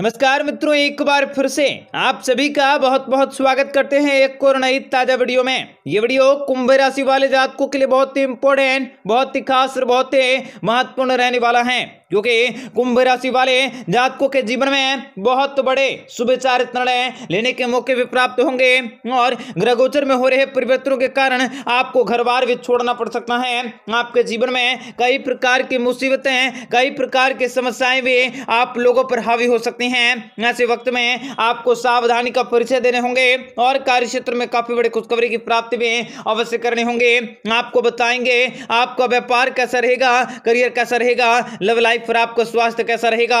नमस्कार मित्रों एक बार फिर से आप सभी का बहुत बहुत स्वागत करते हैं एक और नई ताजा वीडियो में ये वीडियो कुंभ राशि वाले जातकों के लिए बहुत ही इम्पोर्टेंट बहुत ही खास और बहुत ही महत्वपूर्ण रहने वाला है क्योंकि कुंभ राशि वाले जातकों के जीवन में बहुत बड़े सुविचारित निर्णय लेने के मौके भी प्राप्त होंगे और गोचर में हो रहे परिवर्तनों के कारण आपको घर बार भी छोड़ना पड़ सकता है आपके जीवन में कई प्रकार की मुसीबतें कई प्रकार की समस्याएं भी आप लोगों पर हावी हो सकती हैं ऐसे वक्त में आपको सावधानी का परिचय देने होंगे और कार्य क्षेत्र में काफी बड़ी खुशखबरी की प्राप्ति भी अवश्य करने होंगे आपको बताएंगे आपका व्यापार कैसा रहेगा करियर कैसा रहेगा लव लाइफ लाइफ पर आपका स्वास्थ्य कैसा रहेगा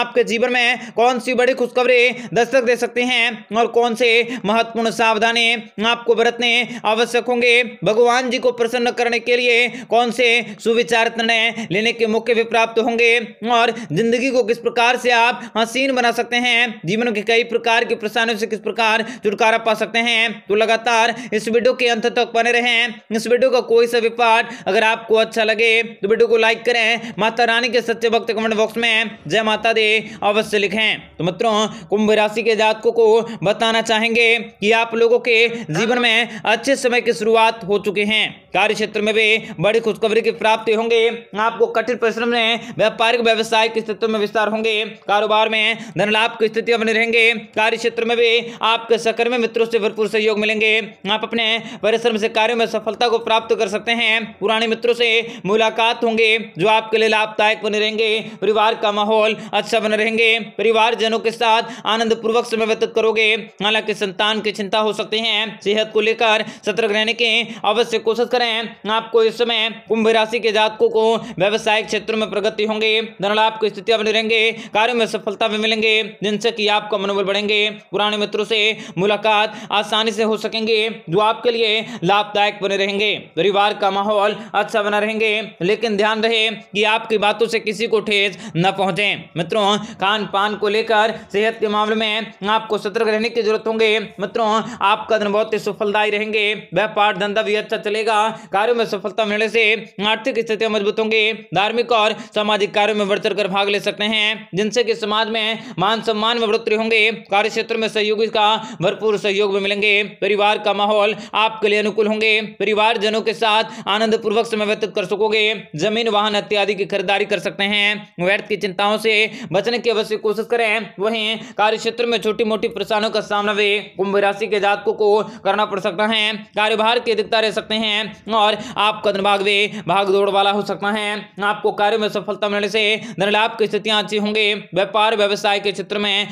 आपके जीवन में कौन सी बड़ी खुशखबरी दस्तक दे सकते हैं और कौन से महत्वपूर्ण सावधानी आपको बरतने आवश्यक होंगे भगवान जी को प्रसन्न करने के लिए कौन से सुविचार निर्णय लेने के मौके भी प्राप्त होंगे और जिंदगी को किस प्रकार से आप हसीन बना सकते हैं जीवन के कई प्रकार की परेशानियों से किस प्रकार छुटकारा पा सकते हैं तो लगातार इस वीडियो के अंत तक बने रहे इस वीडियो का कोई सा भी पार्ट अगर आपको अच्छा लगे तो वीडियो को लाइक करें माता रानी के सच सच्चे भक्त कमेंट बॉक्स में जय माता दे अवश्य लिखें तो मित्रों कुंभ राशि के जातकों को बताना चाहेंगे कि आप लोगों के जीवन में अच्छे समय की शुरुआत हो चुके हैं कार्य क्षेत्र में भी बड़ी खुशखबरी की प्राप्ति होंगे आपको कठिन परिश्रम में व्यापारिक व्यवसाय की स्थिति में विस्तार होंगे कारोबार में धन लाभ की स्थितियां बने रहेंगे कार्य क्षेत्र में भी आपके सकर्मी मित्रों से भरपूर सहयोग मिलेंगे आप अपने परिश्रम से कार्यो में सफलता को प्राप्त कर सकते हैं पुराने मित्रों से मुलाकात होंगे जो आपके लिए लाभदायक बने रहेंगे परिवार का माहौल अच्छा बने रहेंगे परिवारजनों के साथ आनंद पूर्वक समय व्यतीत करोगे हालांकि संतान की चिंता हो सकती है सेहत को लेकर सतर्क रहने की अवश्य कोशिश करें आपको इस समय कुंभ राशि के जातकों को व्यवसायिक क्षेत्र में प्रगति होंगे धनलाभ की स्थितियां बनी रहेंगे कार्यों में सफलता भी मिलेंगे जिनसे कि आपका मनोबल बढ़ेंगे पुराने मित्रों से मुलाकात आसानी से हो सकेंगे जो आपके लिए लाभदायक बने रहेंगे परिवार का माहौल अच्छा बना रहेंगे लेकिन ध्यान रहे कि आपकी बातों से किसी को ठेस न पहुंचे मित्रों खान पान को लेकर सेहत के मामले में आपको सतर्क रहने की जरूरत होंगे मित्रों आपका दिन बहुत ही सफलदायी रहेंगे व्यापार धंधा भी अच्छा चलेगा कार्यों में सफलता मिलने से आर्थिक स्थितियां मजबूत होंगी धार्मिक और सामाजिक कार्यों में बढ़ कर भाग ले सकते हैं जिनसे कि समाज में मान सम्मान में बढ़ोतरी होंगे कार्य क्षेत्र में सहयोगी का भरपूर सहयोग भी मिलेंगे परिवार का माहौल आपके लिए अनुकूल होंगे परिवार जनों के साथ आनंद पूर्वक समय व्यतीत कर सकोगे जमीन वाहन इत्यादि की खरीदारी कर सकते हैं व्यर्थ की चिंताओं से बचने की अवश्य कोशिश करें वही कार्य क्षेत्र में छोटी मोटी परेशानियों का सामना भी कुंभ राशि के जातकों को करना पड़ सकता है कार्यभार की अधिकता रह सकते हैं और आपका दिन भाग भाग दौड़ वाला हो सकता है आपको कार्य में सफलता मिलने से धन लाभ की स्थितियां अच्छी होंगे व्यापार व्यवसाय के क्षेत्र में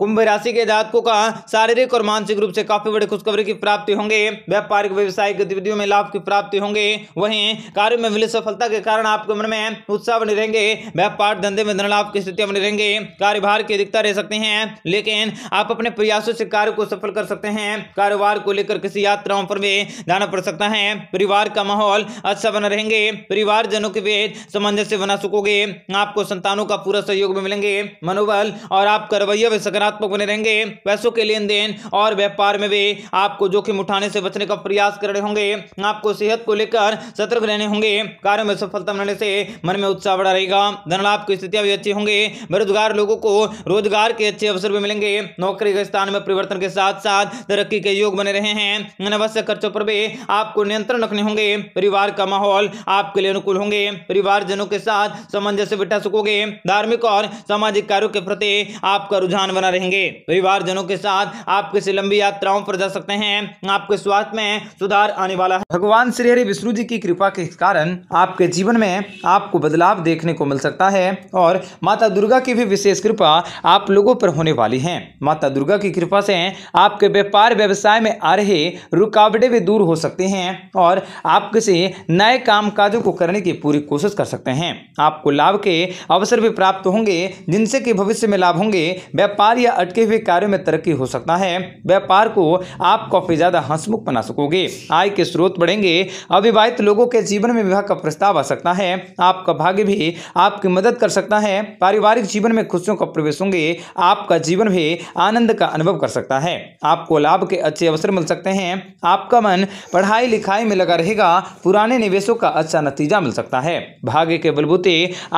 कुंभ राशि के जातकों का शारीरिक और मानसिक रूप से काफी बड़ी खुशखबरी की प्राप्ति होंगे व्यापारिक व्यवसायिक गतिविधियों में लाभ की प्राप्ति होंगे वहीं कार्य में मिली सफलता के कारण आपके मन में उत्साह बने रहेंगे व्यापार धंधे में धनलाभ की स्थिति बने रहेंगे कार्यभार की अधिकता रह सकते हैं लेकिन आप अपने प्रयासों से कार्य को सफल कर सकते हैं कारोबार को लेकर किसी यात्राओं पर भी जाना पड़ सकता है परिवार का माहौल अच्छा बना रहेंगे परिवारजनों के बीच सामंजस्य बना सकोगे आपको संतानों का पूरा सहयोग भी मिलेंगे मनोबल और आपका रवैया भी सकारात्मक बने रहेंगे पैसों के लेन देन और व्यापार में वे आपको जोखिम उठाने से बचने का प्रयास कर रहे होंगे आपको सेहत को लेकर सतर्क रहने होंगे कार्यों में सफलता मिलने से मन में उत्साह बढ़ा रहेगा धन लाभ की स्थितियां भी अच्छी होंगे बेरोजगार लोगों को रोजगार के अच्छे अवसर भी मिलेंगे नौकरी के स्थान में परिवर्तन के साथ साथ तरक्की के योग बने रहे हैं अनावश्यक खर्चों पर भी आपको नियंत्रण रखने होंगे परिवार का माहौल आपके लिए अनुकूल होंगे परिवारजनों के साथ सामंजस्य बिठा सकोगे धार्मिक और सामाजिक कार्यों के प्रति आपका रुझान बना रहे रहेंगे परिवारजनों के साथ आप किसी लंबी यात्राओं पर जा सकते हैं आपके स्वास्थ्य में सुधार आने वाला है भगवान श्री हरि विष्णु जी की कृपा के कारण आपके जीवन में आपको बदलाव देखने को मिल सकता है और माता दुर्गा की भी विशेष कृपा आप लोगों पर होने वाली है माता दुर्गा की कृपा से आपके व्यापार व्यवसाय में आ रहे रुकावटें भी दूर हो सकते हैं और आप किसी नए काम काजों को करने की पूरी कोशिश कर सकते हैं आपको लाभ के अवसर भी प्राप्त होंगे जिनसे के भविष्य में लाभ होंगे व्यापार या अटके हुए कार्यों में तरक्की हो सकता है व्यापार को आप काफ़ी ज़्यादा हंसमुख बना सकोगे आय के स्रोत बढ़ेंगे अविवाहित लोगों के जीवन में विवाह का प्रस्ताव आ सकता है आपका भाग्य भी आपकी मदद कर सकता है पारिवारिक जीवन में खुशियों का प्रवेश होंगे आपका जीवन भी आनंद का अनुभव कर सकता है आपको लाभ के अच्छे अवसर मिल सकते हैं आपका मन पढ़ाई लिखाई में लगा रहेगा पुराने निवेशों का अच्छा नतीजा मिल सकता है भाग्य के बलबूते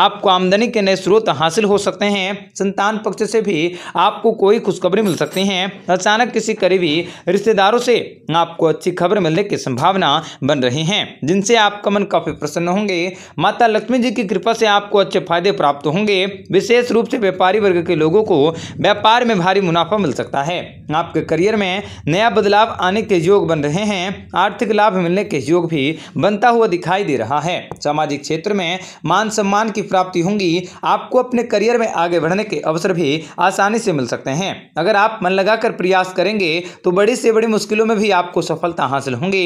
आपको आमदनी के नए स्रोत हासिल हो सकते हैं संतान पक्ष से भी आप आपको कोई खुशखबरी मिल सकती है अचानक किसी करीबी रिश्तेदारों से आपको अच्छी खबर मिलने की संभावना बन रही है जिनसे आपका मन काफी प्रसन्न होंगे माता लक्ष्मी जी की कृपा से आपको अच्छे फायदे प्राप्त होंगे विशेष रूप से व्यापारी वर्ग के लोगों को व्यापार में भारी मुनाफा मिल सकता है आपके करियर में नया बदलाव आने के योग बन रहे हैं आर्थिक लाभ मिलने के योग भी बनता हुआ दिखाई दे रहा है सामाजिक क्षेत्र में मान सम्मान की प्राप्ति होंगी आपको अपने करियर में आगे बढ़ने के अवसर भी आसानी से मिल मिल सकते हैं अगर आप मन लगाकर प्रयास करेंगे तो बड़ी से बड़ी मुश्किलों में भी आपको सफलता हासिल होंगे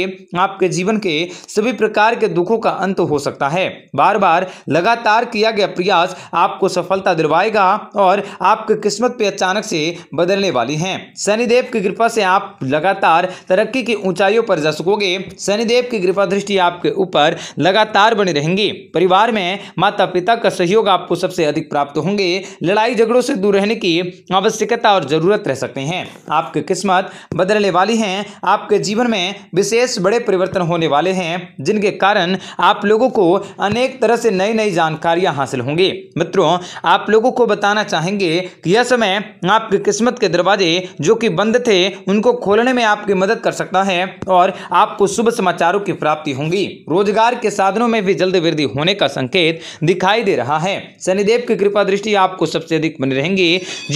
आपके जीवन के सभी प्रकार के दुखों का अंत हो सकता है बार बार लगातार किया गया प्रयास आपको सफलता दिलवाएगा और आपके किस्मत पे अचानक से बदलने वाली है शनिदेव की कृपा से आप लगातार तरक्की की ऊंचाइयों पर जा सकोगे शनिदेव की कृपा दृष्टि आपके ऊपर लगातार बनी रहेंगी परिवार में माता पिता का सहयोग आपको सबसे अधिक प्राप्त होंगे लड़ाई झगड़ों से दूर रहने की आवश्यकता और ज़रूरत रह सकते हैं आपकी किस्मत बदलने वाली है आपके जीवन में विशेष बड़े परिवर्तन होने वाले हैं जिनके कारण आप लोगों को अनेक तरह से नई नई जानकारियां हासिल होंगी मित्रों आप लोगों को बताना चाहेंगे कि यह समय आपकी किस्मत के दरवाजे जो कि बंद थे उनको खोलने में आपकी मदद कर सकता है और आपको शुभ समाचारों की प्राप्ति होंगी रोजगार के साधनों में भी जल्द वृद्धि होने का संकेत दिखाई दे रहा है शनिदेव की कृपा दृष्टि आपको सबसे अधिक बनी रहेंगी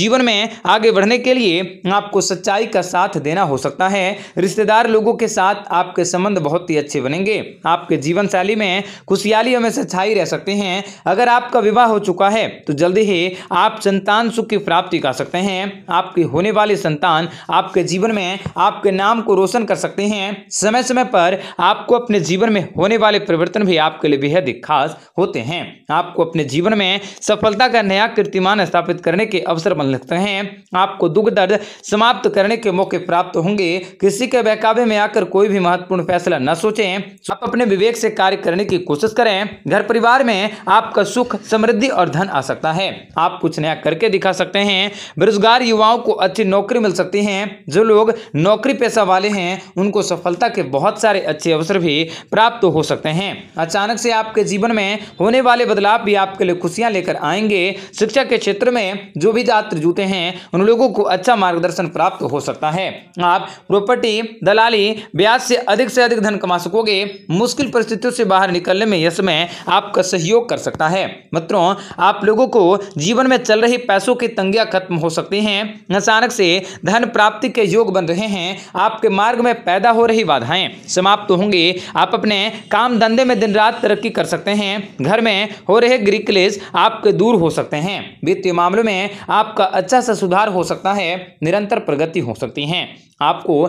जीवन में हैं आगे बढ़ने के लिए आपको सच्चाई का साथ देना हो सकता है रिश्तेदार लोगों के साथ आपके संबंध बहुत ही अच्छे बनेंगे आपके जीवन शैली में खुशहाली हमेशा छाई रह सकते हैं अगर आपका विवाह हो चुका है तो जल्दी ही आप संतान सुख की प्राप्ति कर सकते हैं आपके होने वाले संतान आपके जीवन में आपके नाम को रोशन कर सकते हैं समय समय पर आपको अपने जीवन में होने वाले परिवर्तन भी आपके लिए बेहद ही खास होते हैं आपको अपने जीवन में सफलता का नया कीर्तिमान स्थापित करने के अवसर बन सकते हैं हैं आपको दुख दर्द समाप्त करने के मौके प्राप्त होंगे किसी के बहकावे में आकर कोई भी महत्वपूर्ण फैसला न सोचें आप अपने विवेक से कार्य करने की कोशिश करें घर परिवार में आपका सुख समृद्धि और धन आ सकता है आप कुछ नया करके दिखा सकते हैं बेरोजगार युवाओं को अच्छी नौकरी मिल सकती है जो लोग नौकरी पैसा वाले हैं उनको सफलता के बहुत सारे अच्छे अवसर भी प्राप्त हो सकते हैं अचानक से आपके जीवन में होने वाले बदलाव भी आपके लिए खुशियां लेकर आएंगे शिक्षा के क्षेत्र में जो भी छात्र जूते हैं हैं उन लोगों को अच्छा मार्गदर्शन प्राप्त हो सकता है आप प्रॉपर्टी दलाली ब्याज से अधिक से अधिक धन कमा सकोगे मुश्किल परिस्थितियों से बाहर निकलने में यह समय आपका सहयोग कर सकता है मित्रों आप लोगों को जीवन में चल रही पैसों की तंगियां खत्म हो सकती हैं अचानक से धन प्राप्ति के योग बन रहे हैं आपके मार्ग में पैदा हो रही बाधाएं समाप्त तो होंगी आप अपने काम धंधे में दिन रात तरक्की कर सकते हैं घर में हो रहे ग्रीकलेस आपके दूर हो सकते हैं वित्तीय मामलों में आपका अच्छा सा सुधार हो सकता है निरंतर प्रगति हो सकती है आपको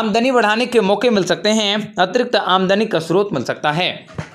आमदनी बढ़ाने के मौके मिल सकते हैं अतिरिक्त आमदनी का स्रोत मिल सकता है